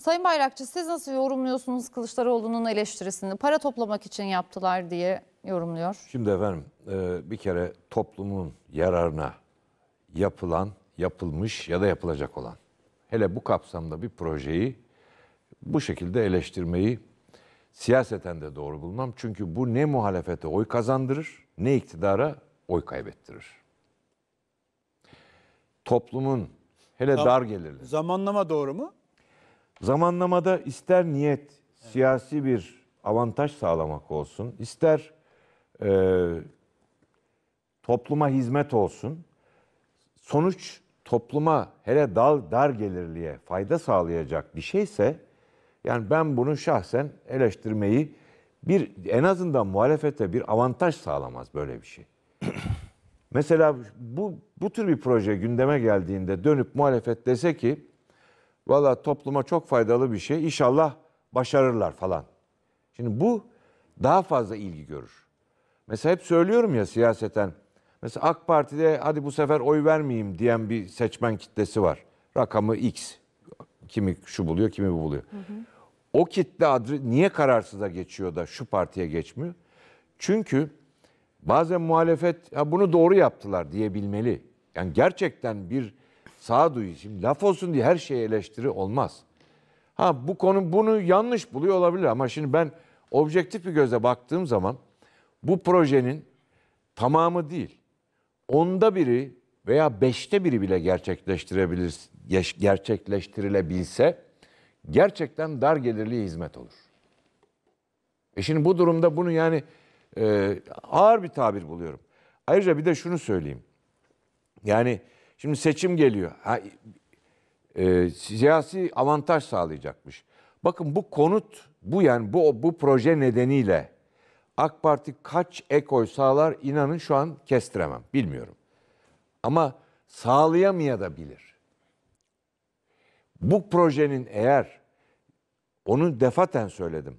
Sayın Bayrakçı siz nasıl yorumluyorsunuz Kılıçdaroğlu'nun eleştirisini? Para toplamak için yaptılar diye yorumluyor. Şimdi efendim e, bir kere toplumun yararına yapılan, yapılmış ya da yapılacak olan. Hele bu kapsamda bir projeyi bu şekilde eleştirmeyi siyaseten de doğru bulmam. Çünkü bu ne muhalefete oy kazandırır ne iktidara oy kaybettirir. Toplumun hele Zam, dar gelirli. Zamanlama doğru mu? Zamanlamada ister niyet siyasi bir avantaj sağlamak olsun, ister e, topluma hizmet olsun. Sonuç topluma hele dal dar gelirliye fayda sağlayacak bir şeyse yani ben bunu şahsen eleştirmeyi bir en azından muhalefete bir avantaj sağlamaz böyle bir şey. Mesela bu bu tür bir proje gündeme geldiğinde dönüp muhalefet dese ki Valla topluma çok faydalı bir şey. İnşallah başarırlar falan. Şimdi bu daha fazla ilgi görür. Mesela hep söylüyorum ya siyaseten. Mesela AK Parti'de hadi bu sefer oy vermeyeyim diyen bir seçmen kitlesi var. Rakamı X. Kimi şu buluyor, kimi bu buluyor. Hı hı. O kitle adri niye kararsıza geçiyor da şu partiye geçmiyor? Çünkü bazen muhalefet ya bunu doğru yaptılar diyebilmeli. Yani gerçekten bir sağduyu şimdi laf olsun diye her şeyi eleştiri olmaz. Ha bu konu bunu yanlış buluyor olabilir ama şimdi ben objektif bir göze baktığım zaman bu projenin tamamı değil. Onda biri veya beşte biri bile gerçekleştirebilir, gerçekleştirilebilse gerçekten dar gelirli hizmet olur. E şimdi bu durumda bunu yani e, ağır bir tabir buluyorum. Ayrıca bir de şunu söyleyeyim. Yani Şimdi seçim geliyor. Ha, e, siyasi avantaj sağlayacakmış. Bakın bu konut, bu yani bu bu proje nedeniyle AK Parti kaç ekoy sağlar inanın şu an kestiremem. Bilmiyorum. Ama sağlayamayabilir. Bu projenin eğer onu defaten söyledim.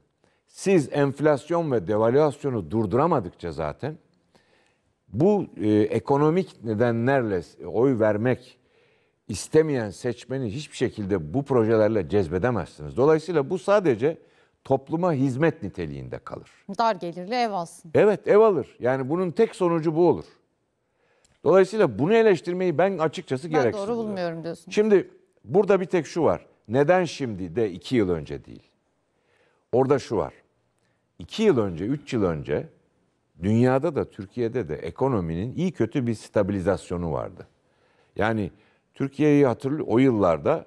Siz enflasyon ve devalüasyonu durduramadıkça zaten bu e, ekonomik nedenlerle oy vermek istemeyen seçmeni hiçbir şekilde bu projelerle cezbedemezsiniz. Dolayısıyla bu sadece topluma hizmet niteliğinde kalır. Dar gelirli ev alsın. Evet ev alır. Yani bunun tek sonucu bu olur. Dolayısıyla bunu eleştirmeyi ben açıkçası ben gereksiz. Ben doğru bulmuyorum diyorsun. Şimdi burada bir tek şu var. Neden şimdi de iki yıl önce değil? Orada şu var. İki yıl önce, üç yıl önce dünyada da Türkiye'de de ekonominin iyi kötü bir stabilizasyonu vardı. Yani Türkiye'yi hatırlı o yıllarda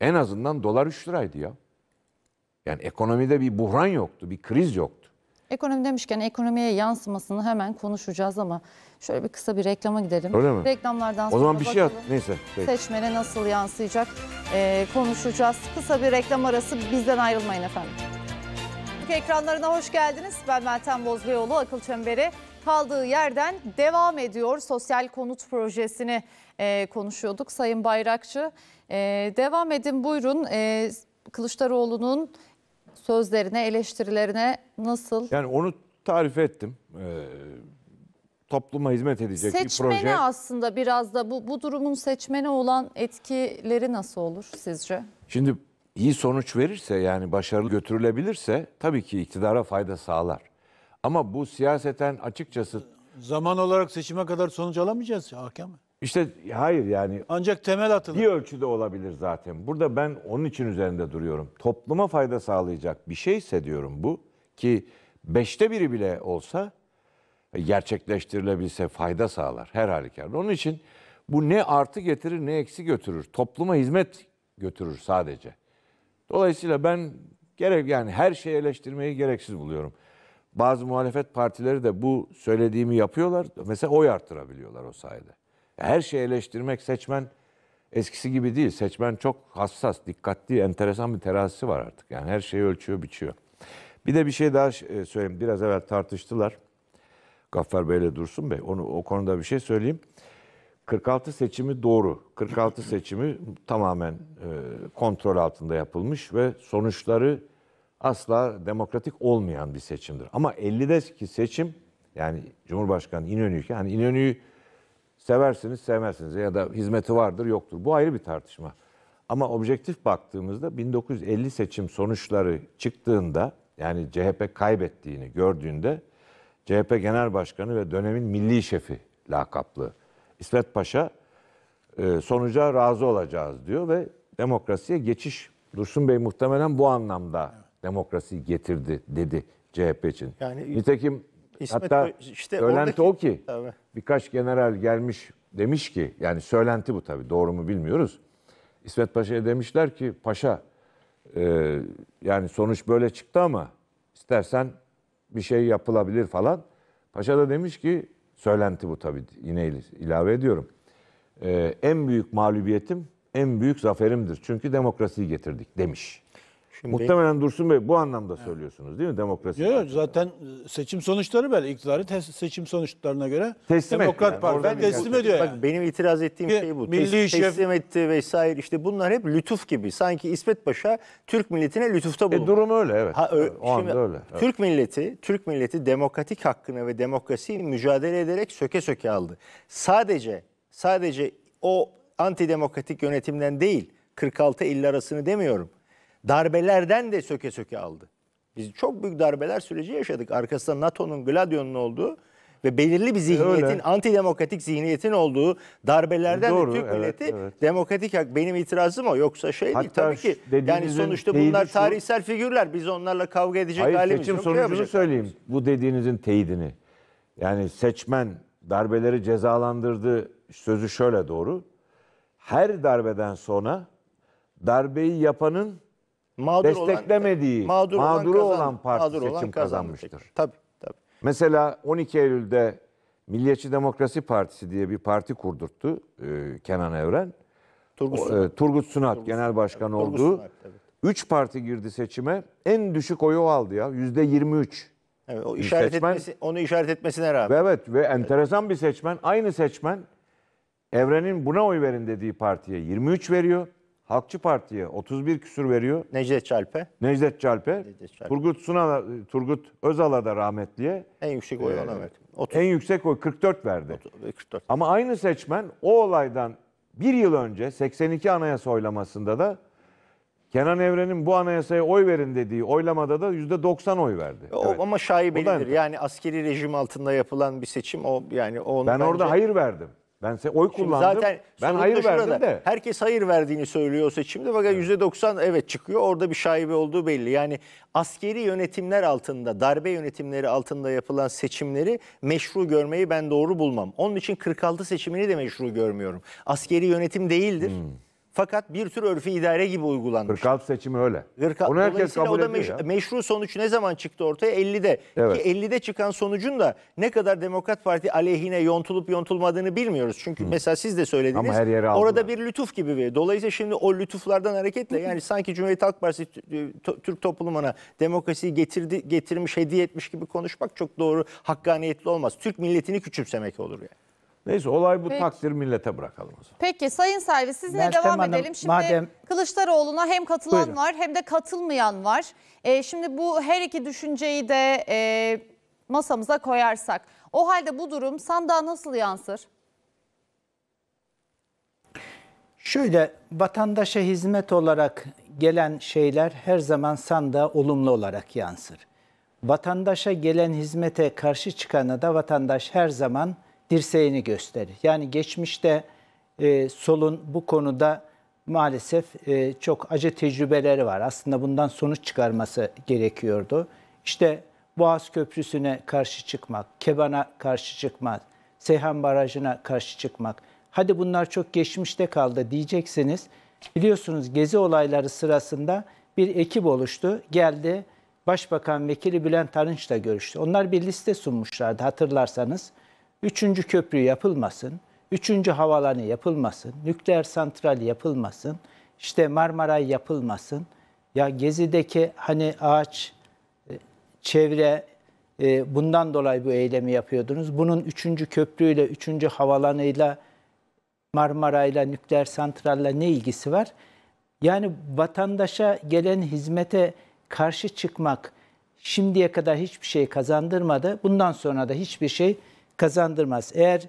en azından dolar 3 liraydı ya. Yani ekonomide bir buhran yoktu, bir kriz yoktu. Ekonomi demişken ekonomiye yansımasını hemen konuşacağız ama şöyle bir kısa bir reklama gidelim. Öyle mi? Reklamlardan sonra O zaman bir şey at. Neyse. Peki. Seçmene nasıl yansıyacak ee, konuşacağız. Kısa bir reklam arası bizden ayrılmayın efendim. Politika ekranlarına hoş geldiniz. Ben Meltem Bozbeyoğlu, Akıl Çemberi kaldığı yerden devam ediyor. Sosyal konut projesini e, konuşuyorduk. Sayın Bayrakçı, e, devam edin buyurun. E, Kılıçdaroğlu'nun sözlerine, eleştirilerine nasıl? Yani onu tarif ettim. Ee, topluma hizmet edecek seçmeni bir proje. Seçmeni aslında biraz da bu, bu durumun seçmeni olan etkileri nasıl olur sizce? Şimdi iyi sonuç verirse yani başarılı götürülebilirse tabii ki iktidara fayda sağlar. Ama bu siyaseten açıkçası... Zaman olarak seçime kadar sonuç alamayacağız hakem. İşte hayır yani... Ancak temel atılır. Bir ölçüde olabilir zaten. Burada ben onun için üzerinde duruyorum. Topluma fayda sağlayacak bir şeyse diyorum bu ki beşte biri bile olsa gerçekleştirilebilse fayda sağlar her halükarda. Onun için bu ne artı getirir ne eksi götürür. Topluma hizmet götürür sadece. Dolayısıyla ben gerek yani her şeyi eleştirmeyi gereksiz buluyorum. Bazı muhalefet partileri de bu söylediğimi yapıyorlar. Mesela oy arttırabiliyorlar o sayede. Her şeyi eleştirmek seçmen eskisi gibi değil. Seçmen çok hassas, dikkatli, enteresan bir terazisi var artık. Yani her şeyi ölçüyor, biçiyor. Bir de bir şey daha e, söyleyeyim. Biraz evvel tartıştılar. Gaffar Bey'le Dursun Bey. Onu, o konuda bir şey söyleyeyim. 46 seçimi doğru. 46 seçimi tamamen e, kontrol altında yapılmış ve sonuçları asla demokratik olmayan bir seçimdir. Ama 50'deki seçim yani Cumhurbaşkanı İnönü'yken hani İnönü'yü seversiniz sevmezsiniz ya da hizmeti vardır yoktur. Bu ayrı bir tartışma. Ama objektif baktığımızda 1950 seçim sonuçları çıktığında yani CHP kaybettiğini gördüğünde CHP Genel Başkanı ve dönemin milli şefi lakaplı İsmet Paşa e, sonuca razı olacağız diyor ve demokrasiye geçiş. Dursun Bey muhtemelen bu anlamda demokrasiyi getirdi dedi CHP için. Yani Nitekim İsmet hatta işte söylenti oradaki, o ki tabii. birkaç general gelmiş demiş ki yani söylenti bu tabii doğru mu bilmiyoruz. İsmet Paşa'ya demişler ki paşa e, yani sonuç böyle çıktı ama istersen bir şey yapılabilir falan. Paşa da demiş ki Söylenti bu tabii yine ilave ediyorum. Ee, en büyük mağlubiyetim en büyük zaferimdir. Çünkü demokrasiyi getirdik demiş. Şimdi... Muhtemelen Dursun Bey bu anlamda söylüyorsunuz değil mi demokrasi? Yok yok zaten seçim sonuçları böyle. iktidarı tes- seçim sonuçlarına göre Teslim Demokrat Parti Oradan teslim ediyor yani. benim itiraz ettiğim Ki şey bu. milli Tes- şef- teslim etti vesaire işte bunlar hep lütuf gibi. Sanki İsmet Paşa Türk milletine lütufta e, bulundu. E, durum öyle evet. Ha, ö- o şimdi anda öyle. Evet. Türk milleti, Türk milleti demokratik hakkını ve demokrasiyi mücadele ederek söke söke aldı. Sadece sadece o antidemokratik yönetimden değil 46 il arasını demiyorum darbelerden de söke söke aldı. Biz çok büyük darbeler süreci yaşadık. Arkasında NATO'nun, Gladio'nun olduğu ve belirli bir zihniyetin, Öyle. antidemokratik zihniyetin olduğu darbelerden Doğru, de Türk evet, milleti evet. demokratik hak. Benim itirazım o. Yoksa şey değil tabii ki. Yani sonuçta bunlar şu, tarihsel figürler. Biz onlarla kavga edecek hayır, halimiz seçim yok. Hayır sonucunu söyleyeyim. Halimiz. Bu dediğinizin teyidini. Yani seçmen darbeleri cezalandırdı sözü şöyle doğru. Her darbeden sonra darbeyi yapanın mağdur desteklemediği, olan, mağdur mağduru olan, olan parti mağdur seçim olan kazanmıştır. Tek. Tabii, tabii. Mesela 12 Eylül'de Milliyetçi Demokrasi Partisi diye bir parti kurdurttu e, Kenan Evren. Turgut Sunat, o, e, Turgut Sunat Turgut genel başkan evet, oldu. Sunat, evet. Üç parti girdi seçime. En düşük oyu aldı ya. Yüzde 23. Evet, onu işaret etmesine rağmen. Evet ve enteresan evet. bir seçmen. Aynı seçmen Evren'in buna oy verin dediği partiye 23 veriyor. Halkçı Parti'ye 31 küsür veriyor. Necdet Çalpe. Necdet Çalpe. Necdet Çalpe. Turgut Sunal, e, Turgut Özal'a da rahmetliye. En yüksek oy e, ona verdi. En yüksek oy 44 verdi. 44. E, ama aynı seçmen o olaydan bir yıl önce 82 anayasa oylamasında da Kenan Evren'in bu anayasaya oy verin dediği oylamada da %90 oy verdi. O, evet. Ama şaibelidir. Yani askeri rejim altında yapılan bir seçim o yani o Ben bence... orada hayır verdim. Ben size oy Şimdi zaten ben hayır verdim de. Herkes hayır verdiğini söylüyor seçimde. bakın evet. %90 evet çıkıyor. Orada bir şaibe olduğu belli. Yani askeri yönetimler altında, darbe yönetimleri altında yapılan seçimleri meşru görmeyi ben doğru bulmam. Onun için 46 seçimini de meşru görmüyorum. Askeri yönetim değildir. Hmm. Fakat bir tür örfü idare gibi uygulanmış. 46 seçimi öyle. 46, Onu herkes kabul o da meş, ya. meşru sonuç ne zaman çıktı ortaya? 50'de. Evet. Ki 50'de çıkan sonucun da ne kadar Demokrat Parti aleyhine yontulup yontulmadığını bilmiyoruz. Çünkü Hı. mesela siz de söylediniz. Ama her yere aldılar. Orada bir lütuf gibi bir. Dolayısıyla şimdi o lütuflardan hareketle yani sanki Cumhuriyet Halk Partisi e, Türk toplumuna demokrasiyi getirdi, getirmiş, hediye etmiş gibi konuşmak çok doğru, hakkaniyetli olmaz. Türk milletini küçümsemek olur yani. Neyse olay bu Peki. takdir millete bırakalım o zaman. Peki Sayın Servis sizinle Meltem devam Hanım, edelim. Şimdi madem... Kılıçdaroğlu'na hem katılan Buyurun. var hem de katılmayan var. Ee, şimdi bu her iki düşünceyi de e, masamıza koyarsak. O halde bu durum sandığa nasıl yansır? Şöyle vatandaşa hizmet olarak gelen şeyler her zaman sandığa olumlu olarak yansır. Vatandaşa gelen hizmete karşı çıkana da vatandaş her zaman dirseğini gösterir. Yani geçmişte e, solun bu konuda maalesef e, çok acı tecrübeleri var. Aslında bundan sonuç çıkarması gerekiyordu. İşte Boğaz Köprüsü'ne karşı çıkmak, Keban'a karşı çıkmak, Seyhan Barajı'na karşı çıkmak. Hadi bunlar çok geçmişte kaldı diyeceksiniz. Biliyorsunuz gezi olayları sırasında bir ekip oluştu. Geldi Başbakan Vekili Bülent Arınç'la görüştü. Onlar bir liste sunmuşlardı hatırlarsanız. Üçüncü köprü yapılmasın, üçüncü havalanı yapılmasın, nükleer santral yapılmasın, işte Marmaray yapılmasın. Ya Gezi'deki hani ağaç, e, çevre e, bundan dolayı bu eylemi yapıyordunuz. Bunun üçüncü köprüyle, üçüncü havalanıyla, Marmaray'la, nükleer santralla ne ilgisi var? Yani vatandaşa gelen hizmete karşı çıkmak şimdiye kadar hiçbir şey kazandırmadı. Bundan sonra da hiçbir şey kazandırmaz. Eğer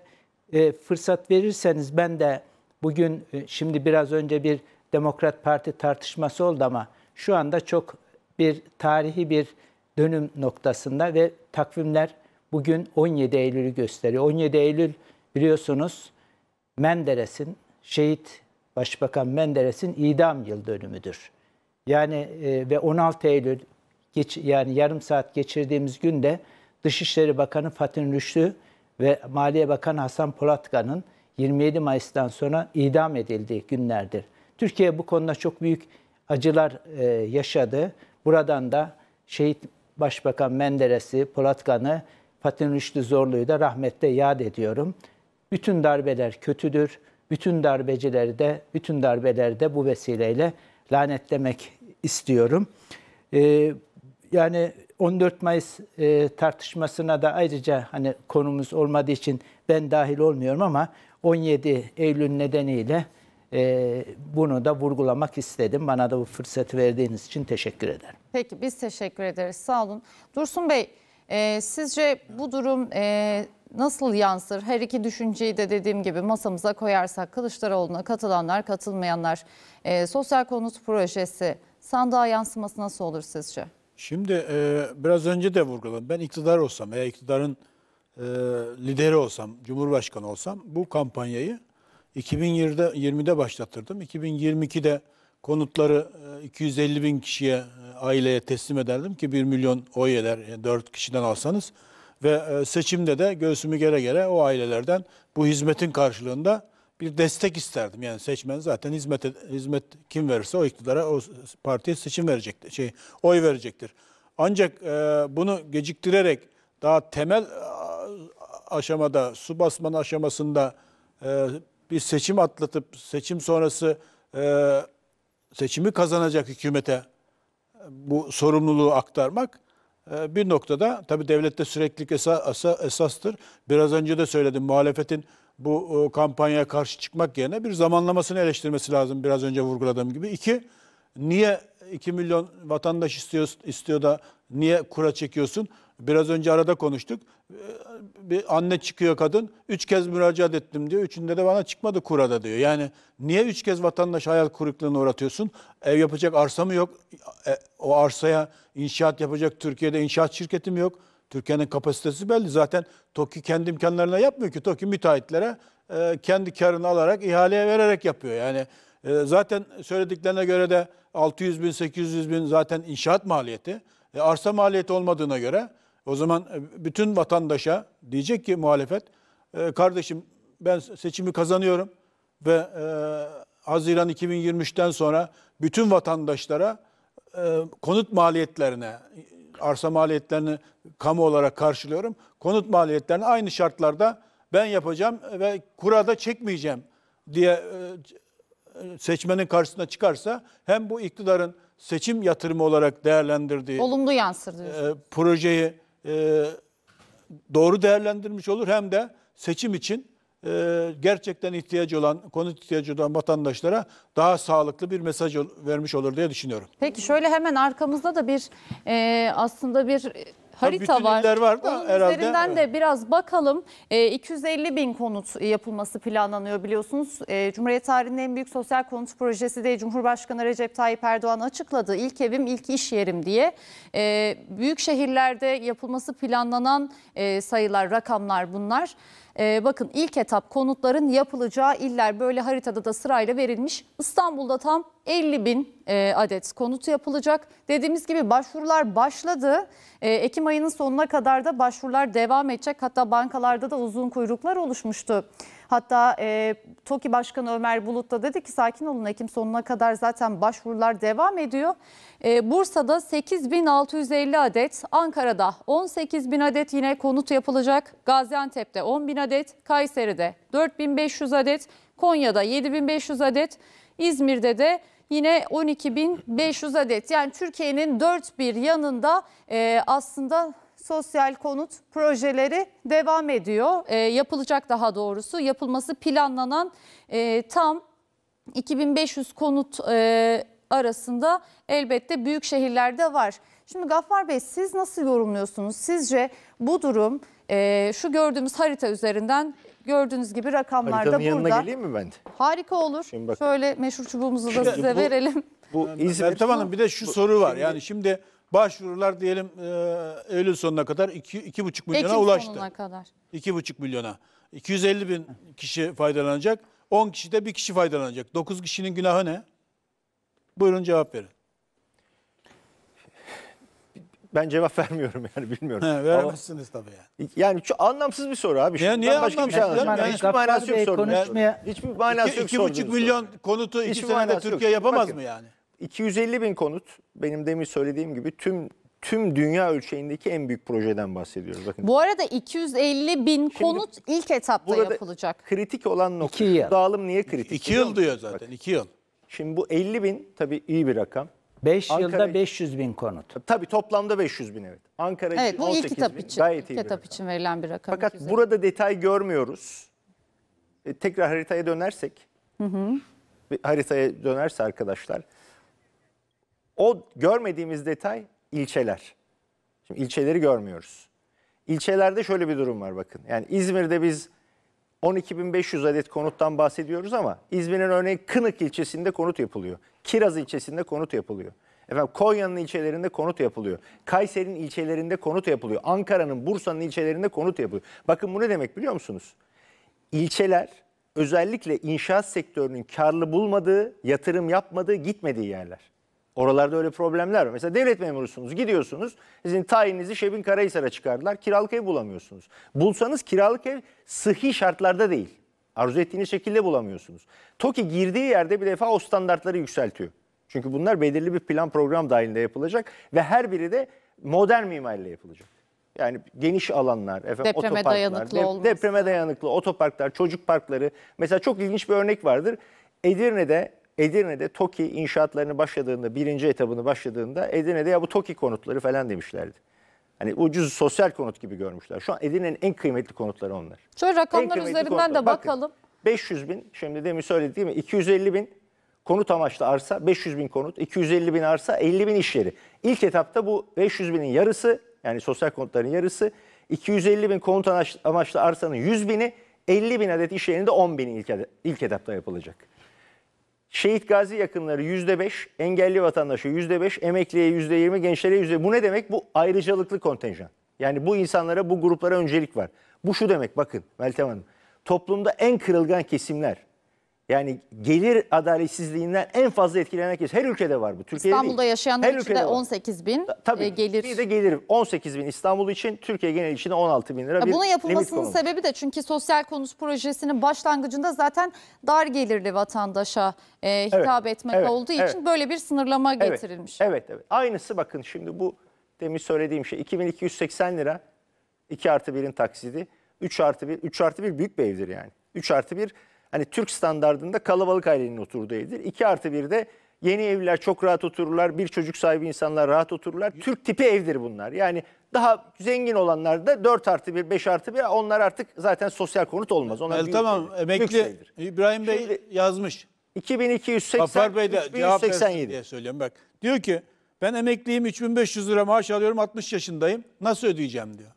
e, fırsat verirseniz ben de bugün e, şimdi biraz önce bir Demokrat Parti tartışması oldu ama şu anda çok bir tarihi bir dönüm noktasında ve takvimler bugün 17 Eylül'ü gösteriyor. 17 Eylül biliyorsunuz Menderes'in, şehit Başbakan Menderes'in idam yıl dönümüdür. Yani e, ve 16 Eylül geç, yani yarım saat geçirdiğimiz günde Dışişleri Bakanı Fatih Rüştü ve Maliye Bakanı Hasan Polatkan'ın 27 Mayıs'tan sonra idam edildiği günlerdir. Türkiye bu konuda çok büyük acılar e, yaşadı. Buradan da şehit Başbakan Menderes'i, Polatkan'ı, Fatin Rüştü Zorlu'yu da rahmetle yad ediyorum. Bütün darbeler kötüdür. Bütün darbecileri de, bütün darbeleri de bu vesileyle lanetlemek istiyorum. Ee, yani 14 Mayıs e, tartışmasına da ayrıca hani konumuz olmadığı için ben dahil olmuyorum ama 17 Eylül nedeniyle e, bunu da vurgulamak istedim. Bana da bu fırsatı verdiğiniz için teşekkür ederim. Peki biz teşekkür ederiz. Sağ olun. Dursun Bey e, sizce bu durum e, nasıl yansır? Her iki düşünceyi de dediğim gibi masamıza koyarsak Kılıçdaroğlu'na katılanlar, katılmayanlar, e, sosyal konut projesi sandığa yansıması nasıl olur sizce? Şimdi e, biraz önce de vurguladım. Ben iktidar olsam veya iktidarın e, lideri olsam, cumhurbaşkanı olsam bu kampanyayı 2020'de 20'de başlatırdım. 2022'de konutları 250 e, bin kişiye, e, aileye teslim ederdim ki 1 milyon oy eder yani e, 4 kişiden alsanız. Ve seçimde de göğsümü gere gere o ailelerden bu hizmetin karşılığında bir destek isterdim. Yani seçmen zaten hizmet hizmet kim verirse o iktidara o partiye seçim verecek Şey oy verecektir. Ancak e, bunu geciktirerek daha temel aşamada su basmanı aşamasında e, bir seçim atlatıp seçim sonrası e, seçimi kazanacak hükümete e, bu sorumluluğu aktarmak e, bir noktada tabi devlette süreklilik esastır. Biraz önce de söyledim muhalefetin bu e, kampanyaya karşı çıkmak yerine bir zamanlamasını eleştirmesi lazım biraz önce vurguladığım gibi. İki, niye 2 milyon vatandaş istiyor, istiyor da niye kura çekiyorsun? Biraz önce arada konuştuk. E, bir anne çıkıyor kadın. Üç kez müracaat ettim diyor. Üçünde de bana çıkmadı kurada diyor. Yani niye üç kez vatandaş hayal kırıklığına uğratıyorsun? Ev yapacak arsa mı yok? E, o arsaya inşaat yapacak Türkiye'de inşaat şirketi mi yok? Türkiye'nin kapasitesi belli. Zaten TOKİ kendi imkanlarına yapmıyor ki. TOKİ müteahhitlere e, kendi karını alarak, ihaleye vererek yapıyor. Yani e, zaten söylediklerine göre de 600 bin, 800 bin zaten inşaat maliyeti. E, arsa maliyeti olmadığına göre o zaman e, bütün vatandaşa diyecek ki muhalefet, e, kardeşim ben seçimi kazanıyorum ve e, Haziran 2023'ten sonra bütün vatandaşlara e, konut maliyetlerine, arsa maliyetlerini kamu olarak karşılıyorum. Konut maliyetlerini aynı şartlarda ben yapacağım ve kurada çekmeyeceğim diye e, seçmenin karşısına çıkarsa hem bu iktidarın seçim yatırımı olarak değerlendirdiği olumlu yansır diyorsun. E, projeyi e, doğru değerlendirmiş olur hem de seçim için e, gerçekten ihtiyacı olan, konut ihtiyacı olan vatandaşlara daha sağlıklı bir mesaj vermiş olur diye düşünüyorum. Peki şöyle hemen arkamızda da bir e, aslında bir harita Tabii bütün var. iller var da Onun herhalde. üzerinden de biraz bakalım. E, 250 bin konut yapılması planlanıyor biliyorsunuz. E, Cumhuriyet tarihinin en büyük sosyal konut projesi de Cumhurbaşkanı Recep Tayyip Erdoğan açıkladı. İlk evim ilk iş yerim diye. E, büyük şehirlerde yapılması planlanan e, sayılar, rakamlar bunlar. E, bakın ilk etap konutların yapılacağı iller böyle haritada da sırayla verilmiş. İstanbul'da tam 50 bin e, adet konut yapılacak. Dediğimiz gibi başvurular başladı. E, Ekim ayının sonuna kadar da başvurular devam edecek. Hatta bankalarda da uzun kuyruklar oluşmuştu. Hatta e, TOKİ Başkanı Ömer Bulut da dedi ki sakin olun Ekim sonuna kadar zaten başvurular devam ediyor. E, Bursa'da 8650 adet, Ankara'da 18000 adet yine konut yapılacak. Gaziantep'te 10000 adet, Kayseri'de 4500 adet, Konya'da 7500 adet, İzmir'de de yine 12.500 adet. Yani Türkiye'nin dört bir yanında e, aslında sosyal konut projeleri devam ediyor. E, yapılacak daha doğrusu yapılması planlanan e, tam 2500 konut e, arasında elbette büyük şehirlerde var. Şimdi Gaffar Bey siz nasıl yorumluyorsunuz? Sizce bu durum e, şu gördüğümüz harita üzerinden gördüğünüz gibi rakamlarda burada. Haritanın yanına geleyim mi ben? De? Harika olur. Şöyle meşhur çubuğumuzu da size bu, verelim. Bu İzmir Hanım bir de şu bu, soru var. Şimdi, yani şimdi Başvurular diyelim e, Eylül sonuna kadar 2,5 milyona Ekim ulaştı. Ekim sonuna kadar. 2,5 milyona. 250 bin kişi faydalanacak. 10 kişi de bir kişi faydalanacak. 9 kişinin günahı ne? Buyurun cevap verin. Ben cevap vermiyorum yani bilmiyorum. He, vermezsiniz Ama, tabii yani. Yani çok anlamsız bir soru abi. Ya, niye ben başka bir şey anlamadım. Yani, hiçbir manası yok sorunun. Konuşmaya... Hiçbir manası iki, yok sorunun. 2,5 milyon konutu 2 senede Türkiye yok. yapamaz Bakın, mı yani? 250 bin konut benim demin söylediğim gibi tüm tüm dünya ölçeğindeki en büyük projeden bahsediyoruz. Bakın. Bu arada 250 bin Şimdi konut ilk etapta burada yapılacak. Kritik olan nokta iki yıl. dağılım niye kritik? 2 yıl diyor zaten Bakın. 2 yıl. Şimdi bu 50 bin tabii iyi bir rakam. 5 yılda 500 bin konut. Tabii toplamda 500 bin evet. Ankara için. Evet bu 18 ilk kitap bin için, gayet iyi ilk bir rakam. için verilen bir rakam. Fakat 250. burada detay görmüyoruz. E, tekrar haritaya dönersek, bir haritaya dönerse arkadaşlar, o görmediğimiz detay ilçeler. Şimdi ilçeleri görmüyoruz. İlçelerde şöyle bir durum var bakın. Yani İzmir'de biz 12.500 adet konuttan bahsediyoruz ama İzmir'in örneğin Kınık ilçesinde konut yapılıyor. Kiraz ilçesinde konut yapılıyor. Efendim Konya'nın ilçelerinde konut yapılıyor. Kayseri'nin ilçelerinde konut yapılıyor. Ankara'nın, Bursa'nın ilçelerinde konut yapılıyor. Bakın bu ne demek biliyor musunuz? İlçeler özellikle inşaat sektörünün karlı bulmadığı, yatırım yapmadığı, gitmediği yerler. Oralarda öyle problemler var. Mesela devlet memurusunuz gidiyorsunuz. Sizin tayininizi Şebin Karahisar'a çıkardılar. Kiralık ev bulamıyorsunuz. Bulsanız kiralık ev sıhhi şartlarda değil. Arzu ettiğiniz şekilde bulamıyorsunuz. TOKİ girdiği yerde bir defa o standartları yükseltiyor. Çünkü bunlar belirli bir plan program dahilinde yapılacak ve her biri de modern mimariyle yapılacak. Yani geniş alanlar, efendim, depreme otoparklar, dayanıklı dep- depreme dayanıklı otoparklar, çocuk parkları. Mesela çok ilginç bir örnek vardır. Edirne'de Edirne'de TOKİ inşaatlarını başladığında, birinci etabını başladığında Edirne'de ya bu TOKİ konutları falan demişlerdi. Hani ucuz sosyal konut gibi görmüşler. Şu an Edirne'nin en kıymetli konutları onlar. Şöyle rakamlar üzerinden konutları. de bakalım. Bakın, 500 bin, şimdi demin söyledik mi? 250 bin konut amaçlı arsa, 500 bin konut, 250 bin arsa, 50 bin iş yeri. İlk etapta bu 500 binin yarısı, yani sosyal konutların yarısı, 250 bin konut amaçlı arsanın 100 bini, 50 bin adet iş yerinde 10 bini ilk, ilk etapta yapılacak. Şehit gazi yakınları %5, engelli vatandaşa %5, emekliye %20, gençlere %20. Bu ne demek? Bu ayrıcalıklı kontenjan. Yani bu insanlara, bu gruplara öncelik var. Bu şu demek bakın Meltem Hanım. Toplumda en kırılgan kesimler, yani gelir adaletsizliğinden en fazla etkilenen kesim. Her ülkede var bu. Türkiye'de İstanbul'da değil. yaşayanlar Her için de 18 bin Tabii, e, gelir. Bir de gelir 18 bin İstanbul için, Türkiye genel için 16 bin lira ya bir Bunun yapılmasının sebebi de çünkü Sosyal Konut Projesi'nin başlangıcında zaten dar gelirli vatandaşa e, hitap evet, etmek evet, olduğu evet. için böyle bir sınırlama evet, getirilmiş. Evet, evet. Aynısı bakın şimdi bu demin söylediğim şey 2280 lira 2 artı 1'in taksidi. 3 artı 1, 3 artı 1 büyük bir evdir yani. 3 artı 1 hani Türk standartında kalabalık ailenin oturduğu evdir. 2 artı 1 de yeni evliler çok rahat otururlar. Bir çocuk sahibi insanlar rahat otururlar. Türk tipi evdir bunlar. Yani daha zengin olanlar da 4 artı 1, 5 artı 1 onlar artık zaten sosyal konut olmaz. Onlar El, tamam evdir. emekli İbrahim Bey Şimdi, yazmış. 2280, Gafar Bey de 3187. cevap diye söylüyorum bak. Diyor ki ben emekliyim 3500 lira maaş alıyorum 60 yaşındayım nasıl ödeyeceğim diyor.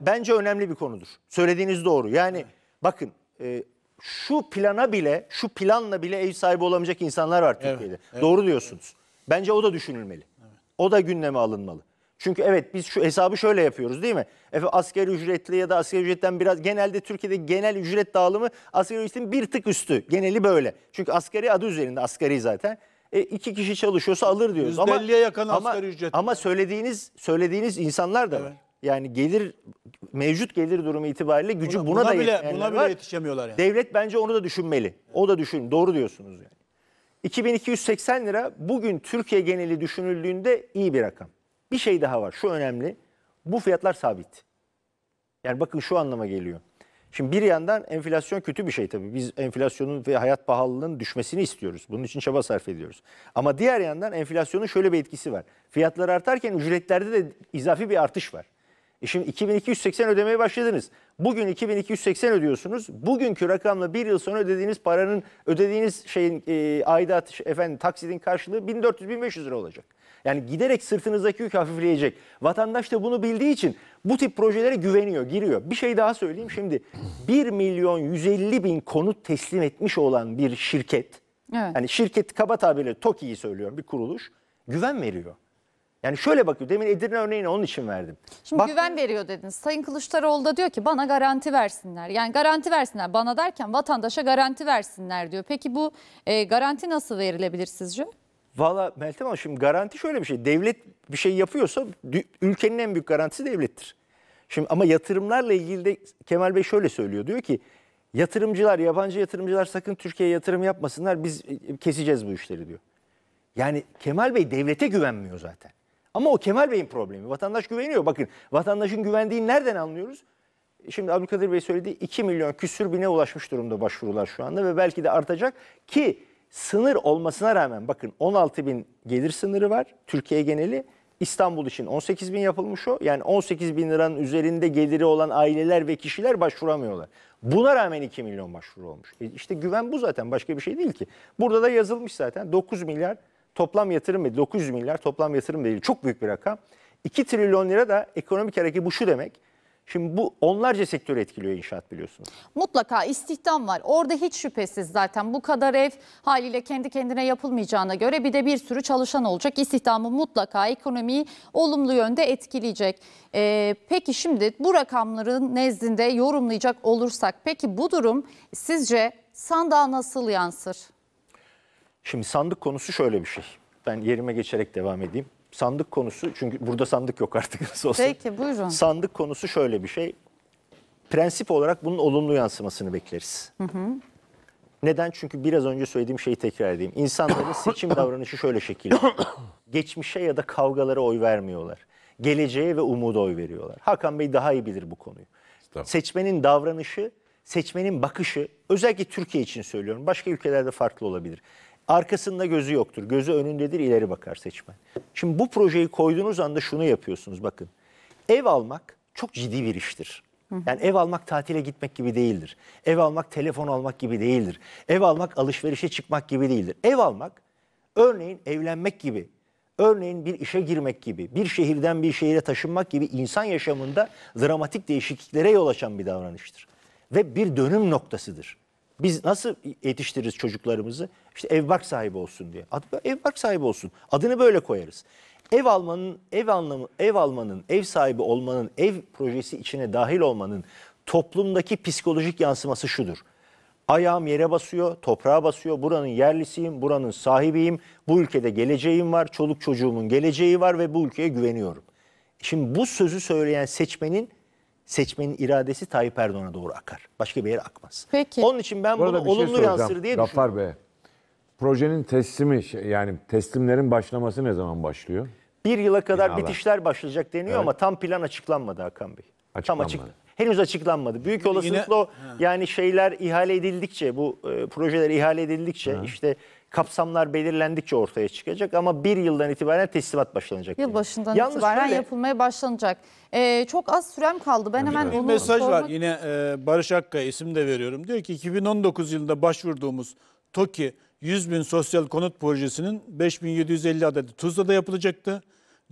Bence önemli bir konudur. Söylediğiniz doğru. Yani evet. bakın e, şu plana bile, şu planla bile ev sahibi olamayacak insanlar var Türkiye'de. Evet, evet. Doğru diyorsunuz. Bence o da düşünülmeli. Evet. O da gündeme alınmalı. Çünkü evet biz şu hesabı şöyle yapıyoruz değil mi? Efe asgari ücretli ya da asgari ücretten biraz genelde Türkiye'de genel ücret dağılımı asgari ücretin bir tık üstü. Geneli böyle. Çünkü askeri adı üzerinde asgari zaten. E, iki kişi çalışıyorsa alır diyoruz. Ama, yakın asgari ücret. Ama söylediğiniz söylediğiniz insanlar da evet. var yani gelir mevcut gelir durumu itibariyle gücü buna, buna, buna da bile, buna bile var. yetişemiyorlar yani. Devlet bence onu da düşünmeli. O da düşün. Doğru diyorsunuz yani. 2280 lira bugün Türkiye geneli düşünüldüğünde iyi bir rakam. Bir şey daha var. Şu önemli. Bu fiyatlar sabit. Yani bakın şu anlama geliyor. Şimdi bir yandan enflasyon kötü bir şey tabii. Biz enflasyonun ve hayat pahalılığının düşmesini istiyoruz. Bunun için çaba sarf ediyoruz. Ama diğer yandan enflasyonun şöyle bir etkisi var. Fiyatlar artarken ücretlerde de izafi bir artış var. E şimdi 2280 ödemeye başladınız. Bugün 2280 ödüyorsunuz. Bugünkü rakamla bir yıl sonra ödediğiniz paranın, ödediğiniz şeyin e, aidat, efendim taksidin karşılığı 1400-1500 lira olacak. Yani giderek sırtınızdaki yük hafifleyecek. Vatandaş da bunu bildiği için bu tip projelere güveniyor, giriyor. Bir şey daha söyleyeyim şimdi. 1 milyon 150 bin konut teslim etmiş olan bir şirket, evet. yani şirket kaba tabirle TOKİ'yi söylüyorum bir kuruluş, güven veriyor. Yani şöyle bakıyor. Demin Edirne örneğini onun için verdim. Şimdi Bak, güven veriyor dediniz. Sayın Kılıçdaroğlu da diyor ki bana garanti versinler. Yani garanti versinler bana derken vatandaşa garanti versinler diyor. Peki bu e, garanti nasıl verilebilir sizce? Valla Meltem Hanım şimdi garanti şöyle bir şey. Devlet bir şey yapıyorsa ülkenin en büyük garantisi devlettir. Şimdi ama yatırımlarla ilgili de Kemal Bey şöyle söylüyor. Diyor ki yatırımcılar, yabancı yatırımcılar sakın Türkiye'ye yatırım yapmasınlar. Biz e, keseceğiz bu işleri diyor. Yani Kemal Bey devlete güvenmiyor zaten. Ama o Kemal Bey'in problemi. Vatandaş güveniyor. Bakın vatandaşın güvendiğini nereden anlıyoruz? E, şimdi Abdülkadir Bey söyledi 2 milyon küsür bine ulaşmış durumda başvurular şu anda ve belki de artacak ki sınır olmasına rağmen bakın 16 bin gelir sınırı var Türkiye geneli. İstanbul için 18 bin yapılmış o. Yani 18 bin liranın üzerinde geliri olan aileler ve kişiler başvuramıyorlar. Buna rağmen 2 milyon başvuru olmuş. E işte güven bu zaten başka bir şey değil ki. Burada da yazılmış zaten 9 milyar Toplam yatırım bedeli 900 milyar toplam yatırım bedeli çok büyük bir rakam. 2 trilyon lira da ekonomik hareket bu şu demek. Şimdi bu onlarca sektörü etkiliyor inşaat biliyorsunuz. Mutlaka istihdam var. Orada hiç şüphesiz zaten bu kadar ev haliyle kendi kendine yapılmayacağına göre bir de bir sürü çalışan olacak. İstihdamı mutlaka ekonomiyi olumlu yönde etkileyecek. Ee, peki şimdi bu rakamların nezdinde yorumlayacak olursak peki bu durum sizce sandığa nasıl yansır? Şimdi sandık konusu şöyle bir şey. Ben yerime geçerek devam edeyim. Sandık konusu çünkü burada sandık yok artık nasıl olsa. Peki buyurun. Sandık konusu şöyle bir şey. Prensip olarak bunun olumlu yansımasını bekleriz. Hı hı. Neden? Çünkü biraz önce söylediğim şeyi tekrar edeyim. İnsanların seçim davranışı şöyle şekilde. Geçmişe ya da kavgalara oy vermiyorlar. Geleceğe ve umuda oy veriyorlar. Hakan Bey daha iyi bilir bu konuyu. Tamam. Seçmenin davranışı, seçmenin bakışı özellikle Türkiye için söylüyorum. Başka ülkelerde farklı olabilir. Arkasında gözü yoktur. Gözü önündedir, ileri bakar seçmen. Şimdi bu projeyi koyduğunuz anda şunu yapıyorsunuz bakın. Ev almak çok ciddi bir iştir. Yani ev almak tatile gitmek gibi değildir. Ev almak telefon almak gibi değildir. Ev almak alışverişe çıkmak gibi değildir. Ev almak örneğin evlenmek gibi, örneğin bir işe girmek gibi, bir şehirden bir şehire taşınmak gibi insan yaşamında dramatik değişikliklere yol açan bir davranıştır. Ve bir dönüm noktasıdır. Biz nasıl yetiştiririz çocuklarımızı? İşte ev bark sahibi olsun diye. Adı, ev bark sahibi olsun. Adını böyle koyarız. Ev almanın, ev anlamı, ev almanın, ev sahibi olmanın, ev projesi içine dahil olmanın toplumdaki psikolojik yansıması şudur. Ayağım yere basıyor, toprağa basıyor. Buranın yerlisiyim, buranın sahibiyim. Bu ülkede geleceğim var, çoluk çocuğumun geleceği var ve bu ülkeye güveniyorum. Şimdi bu sözü söyleyen seçmenin seçmenin iradesi Tayyip Erdoğan'a doğru akar. Başka bir yere akmaz. Peki. Onun için ben Bu bunu bir şey olumlu şey yansır diye Gaffar düşünüyorum. Bey, projenin teslimi şey, yani teslimlerin başlaması ne zaman başlıyor? Bir yıla kadar Binalar. bitişler başlayacak deniyor Evet. ama tam plan açıklanmadı Hakan Bey. Tam açık. Henüz açıklanmadı. Büyük olasılıkla o yani şeyler ihale edildikçe bu e, projeler ihale edildikçe işte kapsamlar belirlendikçe ortaya çıkacak ama bir yıldan itibaren teslimat başlanacak. Yıl başından Yalnız itibaren şöyle, yapılmaya başlanacak. Ee, çok az sürem kaldı. Ben hemen bir onu mesaj sormak... var. Yine e, Barış Akka isim de veriyorum. Diyor ki 2019 yılında başvurduğumuz TOKİ 100 bin sosyal konut projesinin 5750 adeti Tuzla'da yapılacaktı.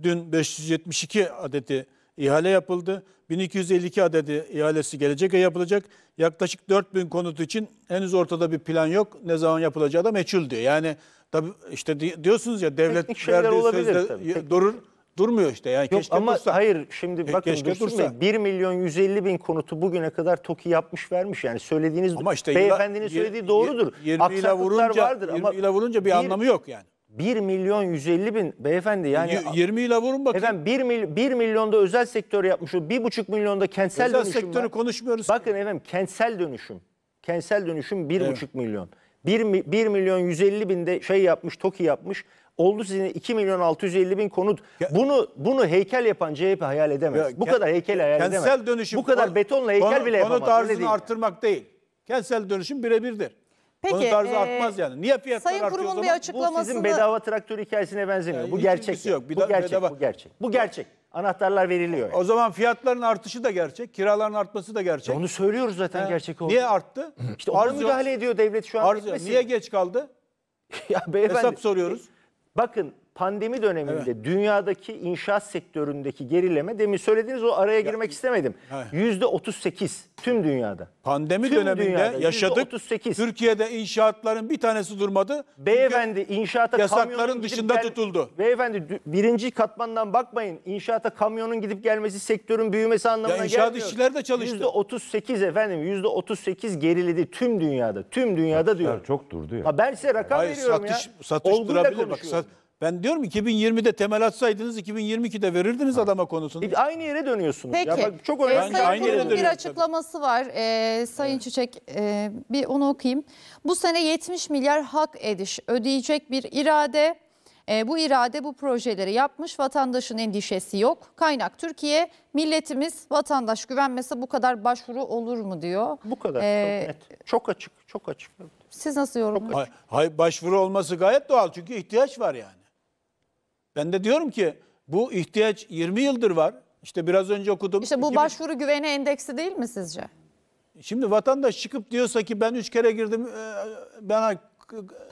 Dün 572 adeti ihale yapıldı. 1252 adedi ihalesi gelecek ay yapılacak. Yaklaşık 4000 konut için henüz ortada bir plan yok. Ne zaman yapılacağı da meçhul diyor. Yani tabi işte diyorsunuz ya devlet Teknik verdiği olabilir sözde tabii. durur durmuyor işte. Yani Yok, keşke ama dursa. hayır şimdi bakın keşke dursa. Bey, 1 milyon 150 bin konutu bugüne kadar TOKİ yapmış vermiş. Yani söylediğiniz ama işte beyefendinin ila, söylediği doğrudur. 20 ile vurunca, vardır 20 ama ile vurunca bir, bir anlamı yok yani. 1 milyon 150 bin beyefendi yani. Y- 20 ile vurun bakayım. Efendim 1, mil, 1 milyonda özel sektör yapmış o 1,5 milyonda kentsel özel dönüşüm sektörü var. konuşmuyoruz. Bakın efendim kentsel dönüşüm. Kentsel dönüşüm 1,5 evet. milyon. 1, 1 milyon 150 binde şey yapmış, TOKİ yapmış. Oldu sizin 2 milyon 650 bin konut. bunu bunu heykel yapan CHP hayal edemez. Ya, Bu kadar heykel hayal kentsel edemez. Kentsel dönüşüm. Bu kadar betonla heykel konu, bile yapamaz. Konut arzını artırmak değil. Kentsel dönüşüm birebirdir. Peki, Onun tarzı e, artmaz yani. Niye fiyatlar Sayın artıyor Kurum'un bir açıklamasını... Bu sizin bedava traktör hikayesine benzemiyor. Yani bu, gerçek yok. Bir bu gerçek. Bedava... Bu gerçek. Bu gerçek. Anahtarlar veriliyor. Yani. O zaman fiyatların artışı da gerçek, kiraların artması da gerçek. Onu söylüyoruz zaten yani, gerçek olduğunu. Niye arttı? işte arz müdahale ediyor devlet şu an. Arz niye geç kaldı? ya beyefendi. Hesap soruyoruz. Bakın pandemi döneminde evet. dünyadaki inşaat sektöründeki gerileme demin söylediğiniz o araya girmek ya, istemedim. Yüzde 38 tüm dünyada. Pandemi tüm döneminde dünyada yaşadık. 38. Türkiye'de inşaatların bir tanesi durmadı. Beyefendi Çünkü inşaata yasakların dışında gel- tutuldu. Beyefendi birinci katmandan bakmayın. İnşaata kamyonun gidip gelmesi sektörün büyümesi anlamına ya inşaat gelmiyor. işçiler de çalıştı. Yüzde 38 efendim 38 geriledi tüm dünyada. Tüm dünyada diyor. Çok durdu ya. Ha ben size rakam Hayır, veriyorum satış, ya. Satış Olguyla durabilir. Bak, sat, ben diyorum 2020'de temel atsaydınız 2022'de verirdiniz adama konusunu. E, aynı yere dönüyorsunuz. Peki. Ya bak, çok önemli. E, Sayın aynı yere bir açıklaması var. E, Sayın evet. Çiçek e, bir onu okuyayım. Bu sene 70 milyar hak ediş ödeyecek bir irade. E, bu irade bu projeleri yapmış vatandaşın endişesi yok. Kaynak Türkiye milletimiz vatandaş güvenmese bu kadar başvuru olur mu diyor. Bu kadar ee, çok net. Çok açık çok açık. Siz nasıl yorumluyorsunuz? Hayır, başvuru olması gayet doğal çünkü ihtiyaç var yani. Ben de diyorum ki bu ihtiyaç 20 yıldır var. İşte biraz önce okudum. İşte bu 2000... başvuru güveni endeksi değil mi sizce? Şimdi vatandaş çıkıp diyorsa ki ben üç kere girdim, e, bana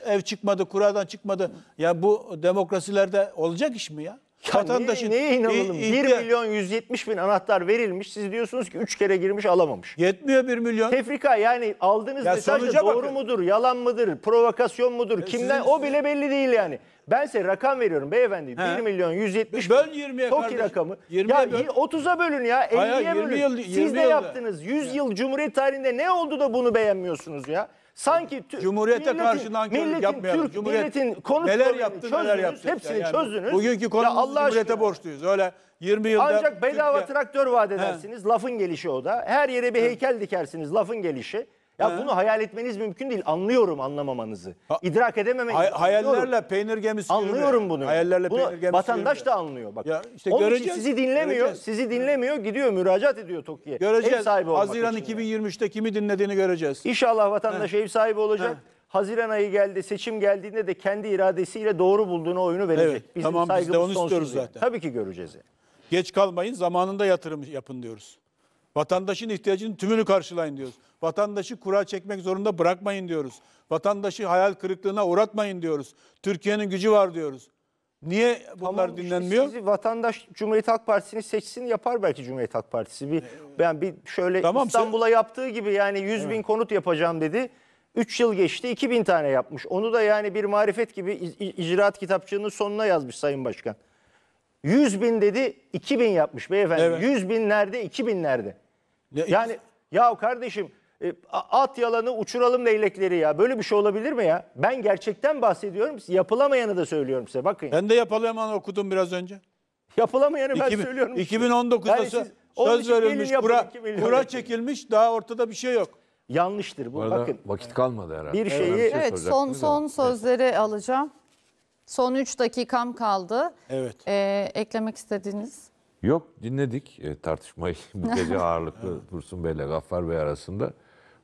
ev çıkmadı, kuradan çıkmadı. Ya bu demokrasilerde olacak iş mi ya? ya Vatandaşın neye, neye inanalım? İ, 1 milyon 170 bin anahtar verilmiş. Siz diyorsunuz ki 3 kere girmiş alamamış. Yetmiyor 1 milyon. Tefrika yani aldığınız ya mesaj doğru bakın. mudur, yalan mıdır, provokasyon mudur, e, kimden sizin, o bile belli değil yani. Ben size rakam veriyorum beyefendi. He. 1 milyon 170 Böl 20'ye TOKİ kardeşim. rakamı. 20'ye ya böl. 30'a bölün ya. 50'ye bölün. Yıl, 20 Siz ne yaptınız? 100 ya. yıl Cumhuriyet tarihinde ne oldu da bunu beğenmiyorsunuz ya? Sanki Cumhuriyete karşı nankörlük yapmayalım. Türk Cumhuriyet milletin konut neler yaptı, çözdünüz, neler yaptı. Hepsini yani. çözdünüz. Bugünkü konumuz Cumhuriyete borçluyuz. Öyle 20 yılda... Ancak bedava Türkiye... traktör vaat edersiniz. He. Lafın gelişi o da. Her yere bir heykel dikersiniz. Lafın gelişi. Ya bunu hayal etmeniz mümkün değil. Anlıyorum anlamamanızı. Ha- İdrak edememenizi. Hay- anlıyorum. hayallerle peynir gemisi Anlıyorum bunu. Hayallerle Bunu peynir gemisi vatandaş da anlıyor bak. Ya işte Onun için sizi dinlemiyor. göreceğiz. Sizi dinlemiyor. Gidiyor müracaat ediyor TOKİ'ye. Ev Göreceğiz. sahibi Haziran 2023'te kimi dinlediğini göreceğiz. İnşallah vatandaş ev sahibi olacak. Haziran ayı geldi, seçim geldiğinde de kendi iradesiyle doğru bulduğuna oyunu verecek. Evet, tamam, biz de onu sonsuz istiyoruz zaten. Tabii ki göreceğiz. yani. Geç kalmayın, zamanında yatırım yapın diyoruz. Vatandaşın ihtiyacının tümünü karşılayın diyoruz. Vatandaşı kura çekmek zorunda bırakmayın diyoruz. Vatandaşı hayal kırıklığına uğratmayın diyoruz. Türkiye'nin gücü var diyoruz. Niye bunlar tamam, dinlenmiyor? Sizi vatandaş Cumhuriyet Halk Partisi'ni seçsin yapar belki Cumhuriyet Halk Partisi. Bir, ben bir şöyle tamam, İstanbul'a sen... yaptığı gibi yani 100 evet. bin konut yapacağım dedi. 3 yıl geçti 2000 tane yapmış. Onu da yani bir marifet gibi icraat kitapçığının sonuna yazmış Sayın Başkan. 100 bin dedi 2 bin yapmış beyefendi. Evet. 100 nerede, 2 binlerde. Ne, yani ya kardeşim e, at yalanı uçuralım leylekleri ya. Böyle bir şey olabilir mi ya? Ben gerçekten bahsediyorum. Yapılamayanı da söylüyorum size. Bakın. Ben de yapılamayanı okudum biraz önce. Yapılamayanı 2000, ben söylüyorum. 2019'da yani siz, söz verilmiş, kura, kura çekilmiş. Daha ortada bir şey yok. Yanlıştır bu. bu bakın. Vakit kalmadı herhalde. Bir şeyi evet, bir şey evet son son sözleri evet. alacağım. Son 3 dakikam kaldı. Evet. Ee, eklemek istediğiniz? Yok dinledik e, tartışmayı bu gece ağırlıklı Dursun Bey ile Gaffar Bey arasında.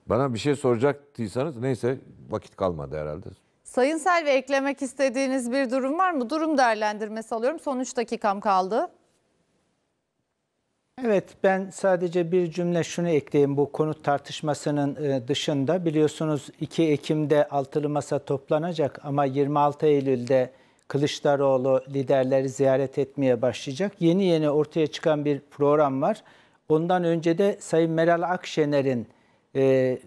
Bana bir şey soracaktıysanız neyse vakit kalmadı herhalde. Sayın Selvi eklemek istediğiniz bir durum var mı? Durum değerlendirmesi alıyorum. Son 3 dakikam kaldı. Evet ben sadece bir cümle şunu ekleyeyim bu konut tartışmasının e, dışında biliyorsunuz 2 Ekim'de altılı masa toplanacak ama 26 Eylül'de Kılıçdaroğlu liderleri ziyaret etmeye başlayacak. Yeni yeni ortaya çıkan bir program var. Ondan önce de Sayın Meral Akşener'in e,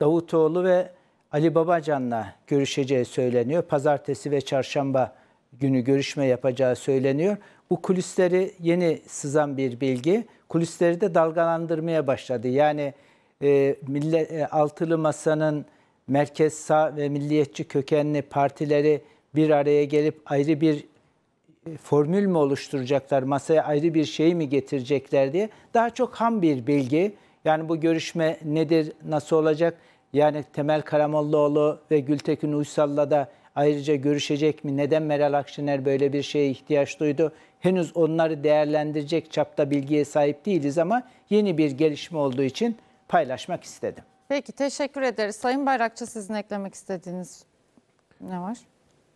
Davutoğlu ve Ali Babacan'la görüşeceği söyleniyor. Pazartesi ve çarşamba günü görüşme yapacağı söyleniyor. Bu kulisleri yeni sızan bir bilgi kulisleri de dalgalandırmaya başladı. Yani e, millet, e, altılı masanın merkez sağ ve milliyetçi kökenli partileri bir araya gelip ayrı bir e, formül mü oluşturacaklar, masaya ayrı bir şey mi getirecekler diye daha çok ham bir bilgi. Yani bu görüşme nedir, nasıl olacak? Yani Temel Karamollaoğlu ve Gültekin Uysal'la da Ayrıca görüşecek mi? Neden Meral Akşener böyle bir şeye ihtiyaç duydu? Henüz onları değerlendirecek çapta bilgiye sahip değiliz ama yeni bir gelişme olduğu için paylaşmak istedim. Peki teşekkür ederiz. Sayın Bayrakçı sizin eklemek istediğiniz ne var?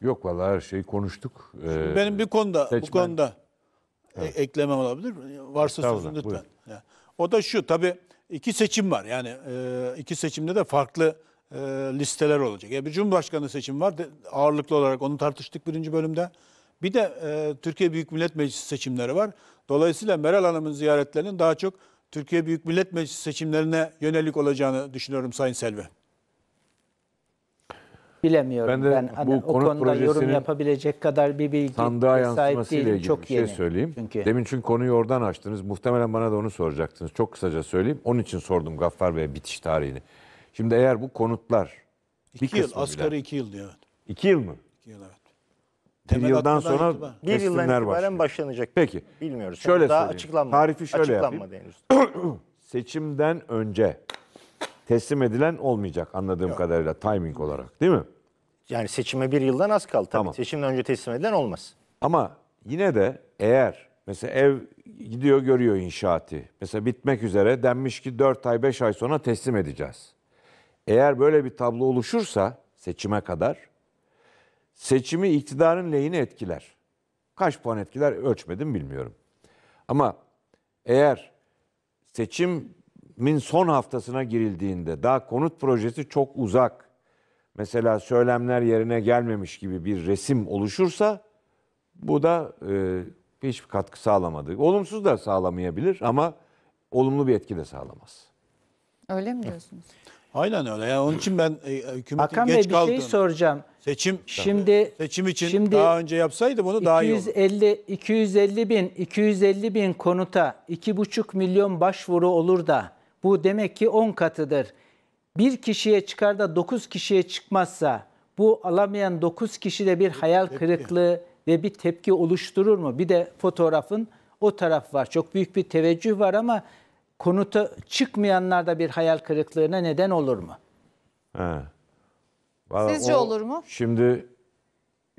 Yok vallahi her şeyi konuştuk. Ee, Benim bir konuda seçmen... bu konuda e, evet. e eklemem olabilir. Varsa Tabii, sözün lütfen. Buyurun. O da şu tabii iki seçim var. Yani e, iki seçimde de farklı e, listeler olacak. Ya bir cumhurbaşkanı seçimi var de, ağırlıklı olarak onu tartıştık birinci bölümde. Bir de e, Türkiye Büyük Millet Meclisi seçimleri var. Dolayısıyla Meral Hanım'ın ziyaretlerinin daha çok Türkiye Büyük Millet Meclisi seçimlerine yönelik olacağını düşünüyorum Sayın Selvi. Bilemiyorum. Ben, de ben bu hani, o konuda yorum yapabilecek kadar bir bilgi sahip değilim. Çok bir şey yeni. söyleyeyim. Çünkü. Demin çünkü konuyu oradan açtınız. Muhtemelen bana da onu soracaktınız. Çok kısaca söyleyeyim. Onun için sordum Gaffar Bey'e bitiş tarihini. Şimdi eğer bu konutlar iki bir yıl, asgari iki yıl diyor. İki yıl mı? İki yıl evet. Bir yıldan sonra itibaren. Bir yıldan itibaren teslimler başlıyor. başlanacak. Peki. Bilmiyoruz. Şöyle Daha açıklanmadı. Tarifi şöyle açıklanmadı yapayım. henüz. Seçimden önce teslim edilen olmayacak anladığım kadarıyla timing olarak değil mi? Yani seçime bir yıldan az kaldı. Tabii Tamam. seçimden önce teslim edilen olmaz. Ama yine de eğer mesela ev gidiyor görüyor inşaatı. Mesela bitmek üzere denmiş ki 4 ay 5 ay sonra teslim edeceğiz. Eğer böyle bir tablo oluşursa seçime kadar seçimi iktidarın lehine etkiler. Kaç puan etkiler ölçmedim bilmiyorum. Ama eğer seçimin son haftasına girildiğinde daha konut projesi çok uzak. Mesela söylemler yerine gelmemiş gibi bir resim oluşursa bu da e, hiçbir katkı sağlamadı. Olumsuz da sağlamayabilir ama olumlu bir etki de sağlamaz. Öyle mi diyorsunuz? Aynen öyle. Yani onun için ben e, e, hükümetin Hakan geç Bey bir şey soracağım. seçim şimdi seçim için şimdi daha önce yapsaydı bunu daha iyi olur. 250 250 bin 250 bin konuta 2,5 milyon başvuru olur da bu demek ki 10 katıdır. Bir kişiye çıkar da 9 kişiye çıkmazsa bu alamayan 9 kişide bir hayal Tepki. kırıklığı ve bir tepki oluşturur mu? Bir de fotoğrafın o taraf var. Çok büyük bir teveccüh var ama konuta çıkmayanlar da bir hayal kırıklığına neden olur mu? He. Sizce o, olur mu? Şimdi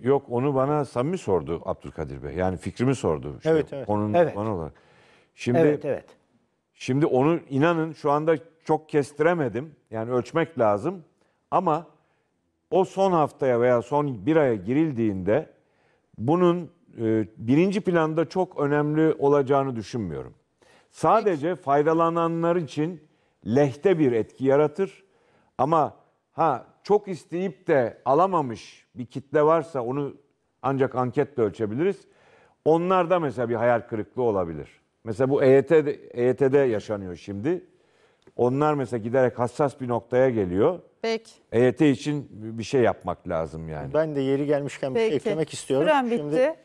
yok onu bana samimi sordu Abdülkadir Bey. Yani fikrimi sordu. Işte, evet, evet. Onun evet. Bana olarak. Şimdi, evet, evet. Şimdi onu inanın şu anda çok kestiremedim. Yani ölçmek lazım. Ama o son haftaya veya son bir aya girildiğinde bunun e, birinci planda çok önemli olacağını düşünmüyorum. Sadece faydalananlar için lehte bir etki yaratır. Ama ha çok isteyip de alamamış bir kitle varsa onu ancak anketle ölçebiliriz. Onlar da mesela bir hayal kırıklığı olabilir. Mesela bu EYT'de, e EYT'de yaşanıyor şimdi. Onlar mesela giderek hassas bir noktaya geliyor. Peki. EYT için bir şey yapmak lazım yani. Ben de yeri gelmişken bir şey eklemek istiyorum. Süren bitti. Şimdi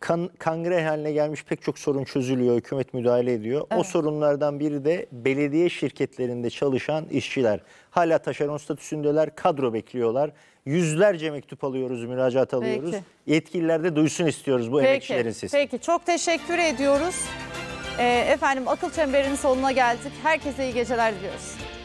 kan, kangre haline gelmiş pek çok sorun çözülüyor, hükümet müdahale ediyor. Evet. O sorunlardan biri de belediye şirketlerinde çalışan işçiler. Hala taşeron statüsündeler, kadro bekliyorlar. Yüzlerce mektup alıyoruz, müracaat alıyoruz. Peki. Yetkililer de duysun istiyoruz bu Peki. emekçilerin sesini. Peki, çok teşekkür ediyoruz. Ee, efendim akıl çemberinin sonuna geldik. Herkese iyi geceler diliyoruz.